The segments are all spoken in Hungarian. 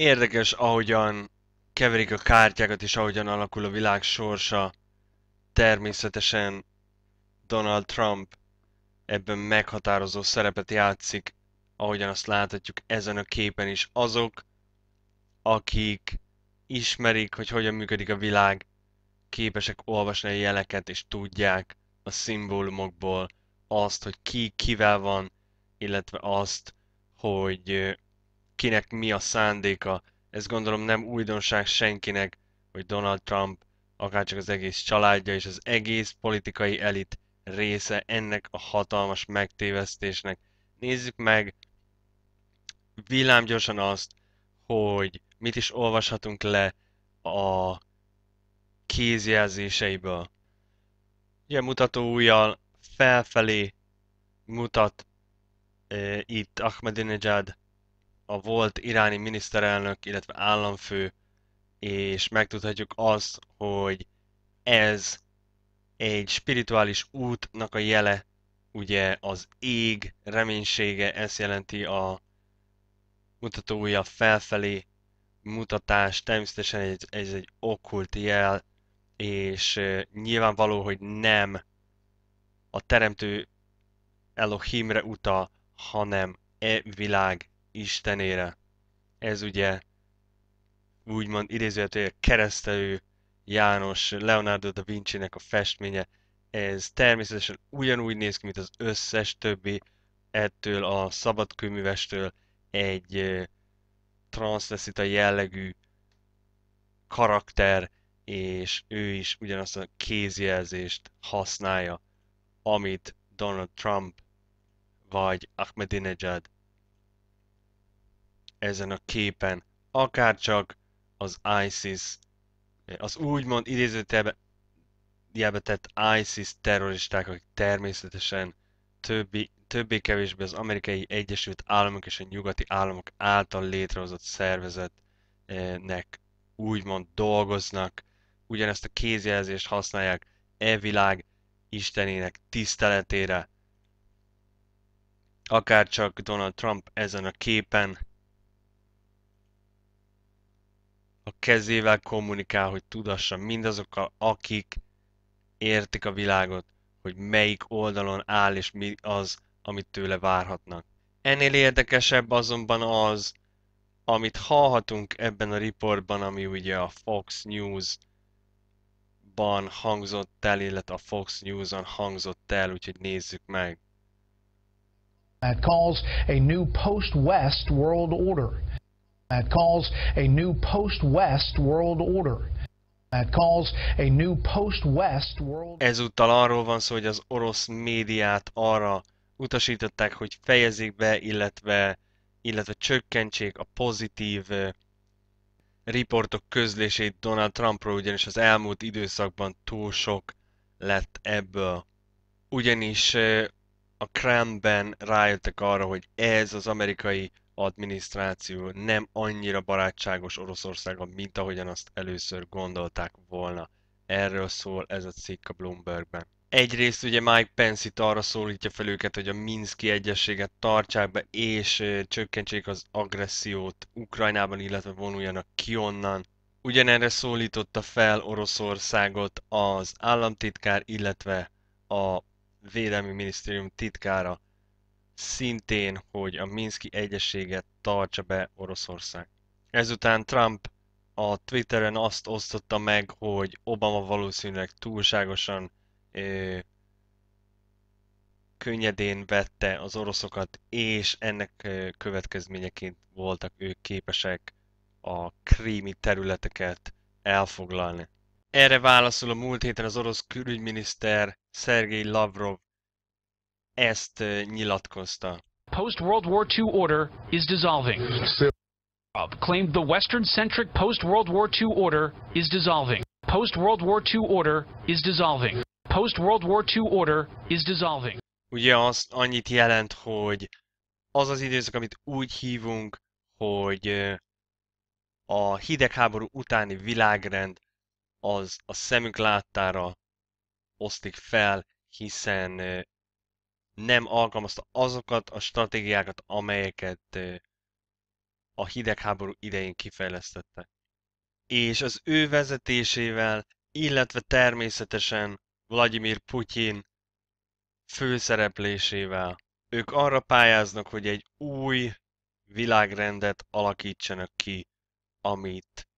Érdekes, ahogyan keverik a kártyákat és ahogyan alakul a világ sorsa. Természetesen Donald Trump ebben meghatározó szerepet játszik, ahogyan azt láthatjuk ezen a képen is. Azok, akik ismerik, hogy hogyan működik a világ, képesek olvasni a jeleket, és tudják a szimbólumokból azt, hogy ki kivel van, illetve azt, hogy kinek mi a szándéka. Ez gondolom nem újdonság senkinek, hogy Donald Trump, akárcsak az egész családja és az egész politikai elit része ennek a hatalmas megtévesztésnek. Nézzük meg villámgyorsan azt, hogy mit is olvashatunk le a kézjelzéseiből. Ugye mutató ujjal felfelé mutat e, itt Ahmadinejad a volt iráni miniszterelnök, illetve államfő, és megtudhatjuk azt, hogy ez egy spirituális útnak a jele, ugye az ég reménysége, ez jelenti a mutatója felfelé mutatás, természetesen ez, ez egy okkult jel, és nyilvánvaló, hogy nem a teremtő Elohimre uta, hanem e világ Istenére. Ez ugye úgymond a keresztelő János Leonardo da Vinci-nek a festménye. Ez természetesen ugyanúgy néz ki, mint az összes többi ettől a szabadkőművestől egy transzleszita jellegű karakter, és ő is ugyanazt a kézjelzést használja, amit Donald Trump vagy Ahmadinejad ezen a képen, akárcsak az ISIS, eh, az úgymond idézőtelben tett ISIS terroristák, akik természetesen többi, többé-kevésbé az amerikai Egyesült Államok és a nyugati államok által létrehozott szervezetnek úgymond dolgoznak, ugyanezt a kézjelzést használják e világ istenének tiszteletére. Akár csak Donald Trump ezen a képen a kezével kommunikál, hogy tudassa mindazokkal, akik értik a világot, hogy melyik oldalon áll és mi az, amit tőle várhatnak. Ennél érdekesebb azonban az, amit hallhatunk ebben a riportban, ami ugye a Fox News ban hangzott el, illetve a Fox News-on hangzott el, úgyhogy nézzük meg. That calls a new post-West world order that calls a new post-West world order. That calls a new post-West world. Ezúttal arról van szó, hogy az orosz médiát arra utasították, hogy fejezzék be, illetve, illetve csökkentsék a pozitív riportok közlését Donald Trumpról, ugyanis az elmúlt időszakban túl sok lett ebből. Ugyanis a Kremben rájöttek arra, hogy ez az amerikai adminisztráció nem annyira barátságos oroszországban, mint ahogyan azt először gondolták volna. Erről szól ez a cikk a Bloombergben. Egyrészt ugye Mike Pence itt arra szólítja fel őket, hogy a Minszki egyességet tartsák be, és csökkentsék az agressziót Ukrajnában, illetve vonuljanak ki onnan. Ugyanerre szólította fel Oroszországot az államtitkár, illetve a Védelmi Minisztérium titkára szintén, hogy a Minszki Egyességet tartsa be Oroszország. Ezután Trump a Twitteren azt osztotta meg, hogy Obama valószínűleg túlságosan ö, könnyedén vette az oroszokat, és ennek ö, következményeként voltak ők képesek a krími területeket elfoglalni. Erre válaszul a múlt héten az orosz külügyminiszter Szergei Lavrov ezt nyilatkozta. Post-World War II order is dissolving. Claimed the Western-centric post-World War II order is dissolving. Post-World War II order is dissolving. Post-World War II order is dissolving. Ugye az annyit jelent, hogy az az időszak, amit úgy hívunk, hogy a hidegháború utáni világrend az a szemünk láttára osztik fel, hiszen nem alkalmazta azokat a stratégiákat, amelyeket a hidegháború idején kifejlesztette, És az ő vezetésével, illetve természetesen Vladimir Putyin főszereplésével ők arra pályáznak, hogy egy új világrendet alakítsanak ki, amit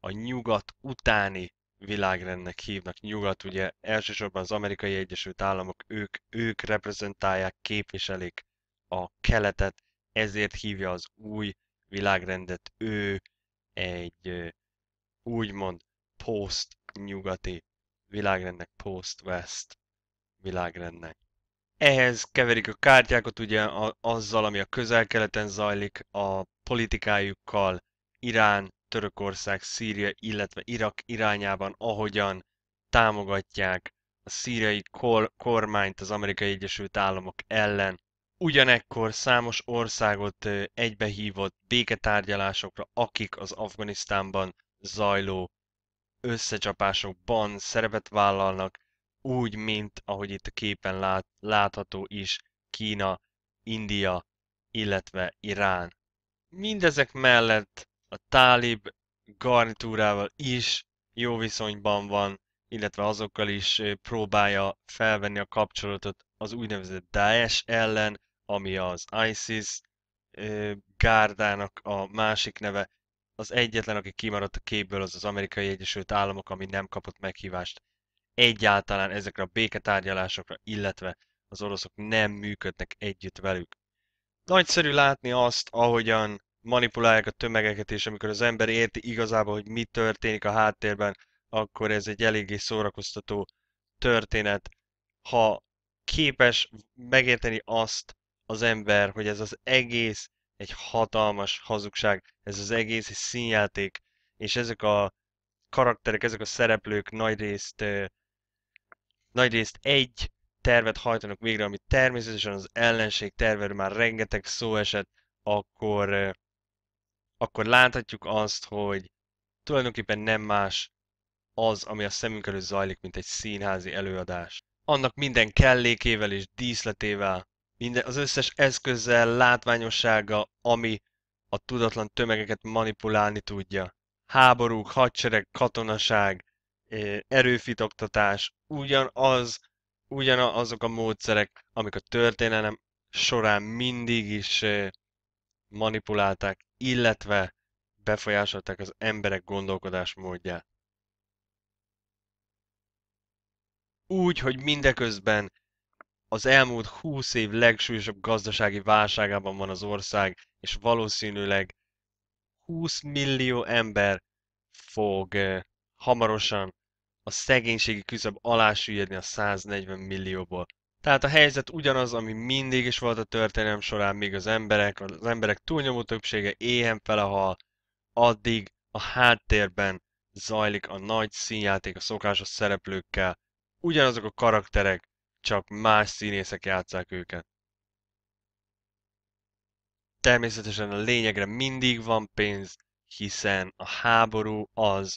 a nyugat utáni világrendnek hívnak. Nyugat, ugye elsősorban az amerikai Egyesült Államok, ők, ők reprezentálják, képviselik a keletet, ezért hívja az új világrendet ő egy úgymond post-nyugati világrendnek, post-west világrendnek. Ehhez keverik a kártyákat ugye a, azzal, ami a közel-keleten zajlik, a politikájukkal, Irán, Törökország, Szíria, illetve Irak irányában, ahogyan támogatják a szíriai kor- kormányt az Amerikai Egyesült Államok ellen. Ugyanekkor számos országot egybehívott béketárgyalásokra, akik az Afganisztánban zajló összecsapásokban szerepet vállalnak, úgy, mint ahogy itt a képen lát, látható is Kína, India, illetve Irán. Mindezek mellett a tálib garnitúrával is jó viszonyban van, illetve azokkal is próbálja felvenni a kapcsolatot az úgynevezett Daesh ellen, ami az ISIS gárdának a másik neve. Az egyetlen, aki kimaradt a képből, az az amerikai Egyesült Államok, ami nem kapott meghívást egyáltalán ezekre a béketárgyalásokra, illetve az oroszok nem működnek együtt velük. Nagyszerű látni azt, ahogyan manipulálják a tömegeket, és amikor az ember érti igazából, hogy mi történik a háttérben, akkor ez egy eléggé szórakoztató történet. Ha képes megérteni azt az ember, hogy ez az egész egy hatalmas hazugság, ez az egész egy színjáték, és ezek a karakterek, ezek a szereplők nagyrészt, nagyrészt egy tervet hajtanak végre, ami természetesen az ellenség terve már rengeteg szó esett, akkor akkor láthatjuk azt, hogy tulajdonképpen nem más az, ami a szemünk előtt zajlik, mint egy színházi előadás. Annak minden kellékével és díszletével, minden, az összes eszközzel, látványossága, ami a tudatlan tömegeket manipulálni tudja. Háborúk, hadsereg, katonaság, eh, erőfitoktatás, ugyanaz, ugyanazok a módszerek, amik a történelem során mindig is eh, manipulálták, illetve befolyásolták az emberek gondolkodás módját. Úgy, hogy mindeközben az elmúlt 20 év legsúlyosabb gazdasági válságában van az ország, és valószínűleg 20 millió ember fog eh, hamarosan a szegénységi küszöb alá süllyedni a 140 millióból. Tehát a helyzet ugyanaz, ami mindig is volt a történelem során, míg az emberek, az emberek túlnyomó többsége éhen hal addig a háttérben zajlik a nagy színjáték a szokásos szereplőkkel. Ugyanazok a karakterek, csak más színészek játszák őket. Természetesen a lényegre mindig van pénz, hiszen a háború az,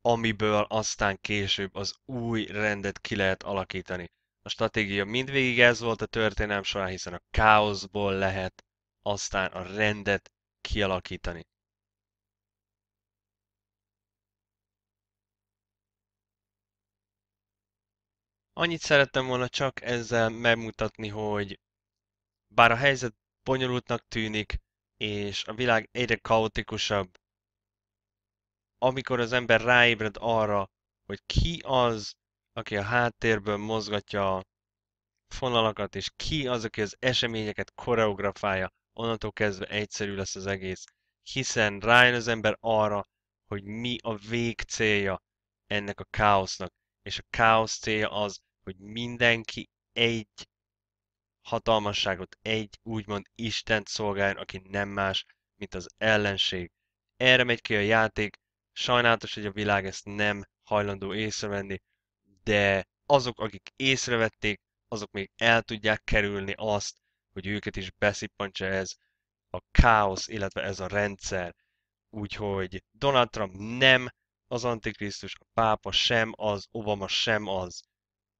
amiből aztán később az új rendet ki lehet alakítani a stratégia mindvégig ez volt a történelem során, hiszen a káoszból lehet aztán a rendet kialakítani. Annyit szerettem volna csak ezzel megmutatni, hogy bár a helyzet bonyolultnak tűnik, és a világ egyre kaotikusabb, amikor az ember ráébred arra, hogy ki az, aki a háttérből mozgatja a fonalakat, és ki az, aki az eseményeket koreografálja. Onnantól kezdve egyszerű lesz az egész. Hiszen rájön az ember arra, hogy mi a végcélja ennek a káosznak. És a káosz célja az, hogy mindenki egy hatalmasságot, egy úgymond Istent szolgáljon, aki nem más, mint az ellenség. Erre megy ki a játék, sajnálatos, hogy a világ ezt nem hajlandó észrevenni, de azok, akik észrevették, azok még el tudják kerülni azt, hogy őket is beszippantsa ez a káosz, illetve ez a rendszer. Úgyhogy Donald Trump nem az Antikrisztus, a pápa sem az, Obama sem az.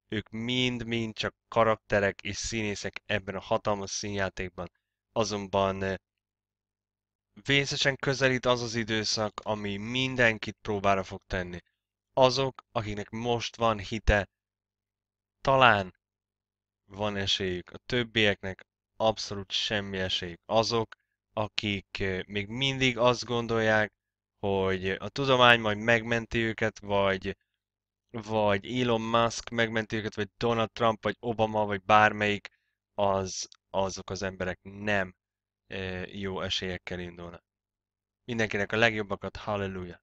Ők mind-mind csak karakterek és színészek ebben a hatalmas színjátékban. Azonban eh, vészesen közelít az az időszak, ami mindenkit próbára fog tenni azok, akiknek most van hite, talán van esélyük, a többieknek abszolút semmi esélyük. Azok, akik eh, még mindig azt gondolják, hogy a tudomány majd megmenti őket, vagy, vagy Elon Musk megmenti őket, vagy Donald Trump, vagy Obama, vagy bármelyik, az, azok az emberek nem eh, jó esélyekkel indulnak. Mindenkinek a legjobbakat, halleluja!